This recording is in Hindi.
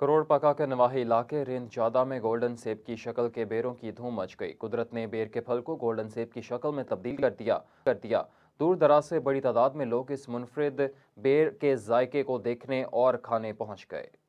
करोड़पका के नवाही इलाके रेंद चादा में गोल्डन सेब की शक्ल के बेरों की धूम मच गई कुदरत ने बेर के फल को गोल्डन सेब की शक्ल में तब्दील कर दिया कर दिया दूर दराज से बड़ी तादाद में लोग इस मुनफरद बेर के जायके को देखने और खाने पहुंच गए